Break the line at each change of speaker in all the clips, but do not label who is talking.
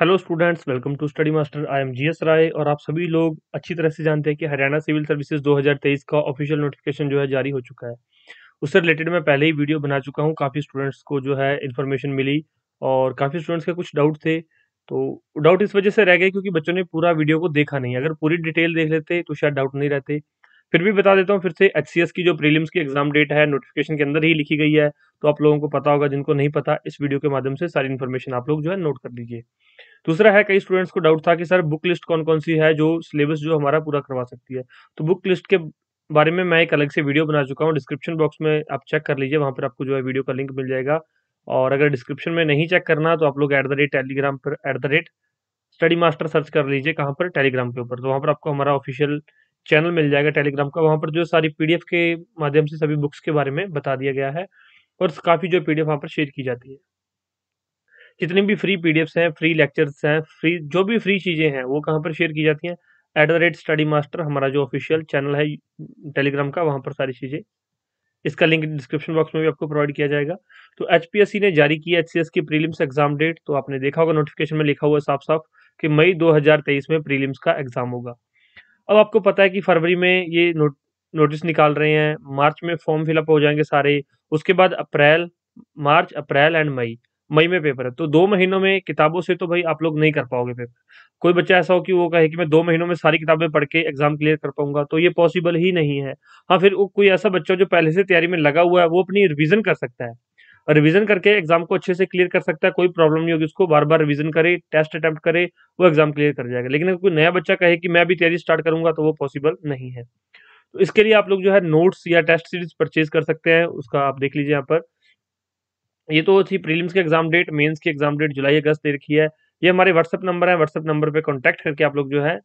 hello students welcome to Study Master I am GS Rai और आप सभी लोग अच्छी तरह से जानते हैं कि हरियाणा सिविल सर्विसेज 2023 का ऑफिशियल नोटिफिकेशन जो है जारी हो चुका है उससे रिलेटेड मैं पहले ही वीडियो बना चुका हूं काफ़ी स्टूडेंट्स को जो है इन्फॉर्मेशन मिली और काफ़ी स्टूडेंट्स के कुछ डाउट थे तो डाउट इस वजह से रह गए क्योंकि बच्चों ने पूरा वीडियो को देखा नहीं अगर पूरी डिटेल देख लेते तो शायद डाउट नहीं रहते फिर भी बता देता हूँ फिर से एच की जो प्रीलिम्स की एग्जाम डेट है नोटिफिकेशन के अंदर ही लिखी गई है तो आप लोगों को पता होगा जिनको नहीं पता इस वीडियो के माध्यम से सारी इन्फॉर्मेशन आप लोग जो है नोट कर लीजिए दूसरा है कई स्टूडेंट्स को डाउट था कि सर बुक लिस्ट कौन कौन सी है जो सिलेबस जो हमारा पूरा करवा सकती है तो बुक लिस्ट के बारे में मैं एक अलग से वीडियो बना चुका हूँ डिस्क्रिप्शन बॉक्स में आप चेक कर लीजिए वहाँ पर आपको जो है वीडियो का लिंक मिल जाएगा और अगर डिस्क्रिप्शन में नहीं चेक करना तो आप लोग एट द रेट टेलीग्राम पर at the rate Study Master search कर लीजिए कहाँ पर टेलीग्राम के ऊपर तो वहाँ पर आपको हमारा ऑफिशियल चैनल मिल जाएगा टेलीग्राम का वहाँ पर जो सारी पीडीएफ के माध्यम से सभी बुक्स के बारे में बता दिया गया है और काफ़ी जो पीडीएफ वहां पर शेयर की जाती है जितनी भी फ्री पीडीएफ्स हैं फ्री लेक्चर्स हैं फ्री जो भी फ्री चीज़ें हैं वो कहाँ पर शेयर की जाती हैं at the rate Study Master हमारा जो ऑफिशियल चैनल है टेलीग्राम का वहाँ पर सारी चीज़ें इसका लिंक डिस्क्रिप्शन बॉक्स में भी आपको प्रोवाइड किया जाएगा तो एच ने जारी किया एच की प्रीलिम्स एग्जाम डेट तो आपने देखा होगा नोटिफिकेशन में लिखा हुआ साफ साफ कि मई 2023 में प्रीलिम्स का एग्जाम होगा अब आपको पता है कि फरवरी में ये नोट नोटिस निकाल रहे हैं मार्च में फॉर्म फिलअप हो जाएंगे सारे उसके बाद अप्रैल मार्च अप्रैल एंड मई मई में पेपर है तो दो महीनों में किताबों से तो भाई आप लोग नहीं कर पाओगे पेपर कोई बच्चा ऐसा हो कि वो कहे कि मैं दो महीनों में सारी किताबें पढ़ के एग्जाम क्लियर कर पाऊंगा तो ये पॉसिबल ही नहीं है हाँ फिर कोई ऐसा बच्चा जो पहले से तैयारी में लगा हुआ है वो अपनी रिविजन कर सकता है रिवीजन करके एग्जाम को अच्छे से क्लियर कर सकता है कोई प्रॉब्लम नहीं होगी उसको बार बार रिवीजन करे टेस्ट अटैम्प्ट करे वो एग्जाम क्लियर कर जाएगा लेकिन अगर कोई नया बच्चा कहे कि मैं अभी तैयारी स्टार्ट करूंगा तो वो पॉसिबल नहीं है तो इसके लिए आप लोग जो है नोट्स या टेस्ट सीरीज परचेज कर सकते हैं उसका आप देख लीजिए यहाँ पर ये तो थी प्रीलिम्स के एग्जाम डेट मेन्स की एग्जाम डेट जुलाई अगस्त दे रखी है ये हमारे व्हाट्सअप नंबर है व्हाट्सअप नंबर पर कॉन्टेक्ट करके आप लोग जो है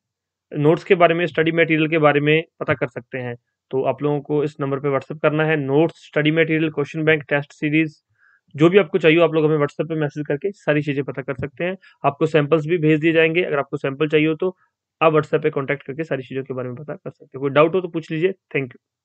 नोट्स के बारे में स्टडी मटेरियल के बारे में पता कर सकते हैं तो आप लोगों को इस नंबर पे व्हाट्सअप करना है notes study material question bank test series जो भी आपको चाहिए आप लोग हमें व्हाट्सएप पे मैसेज करके सारी चीज़ें पता कर सकते हैं आपको सैंपल्स भी भेज दिए जाएंगे अगर आपको सैंपल चाहिए हो तो आप व्हाट्सएप पे कॉन्टैक्ट करके सारी चीज़ों के बारे में पता कर सकते हो कोई डाउट हो तो पूछ लीजिए थैंक यू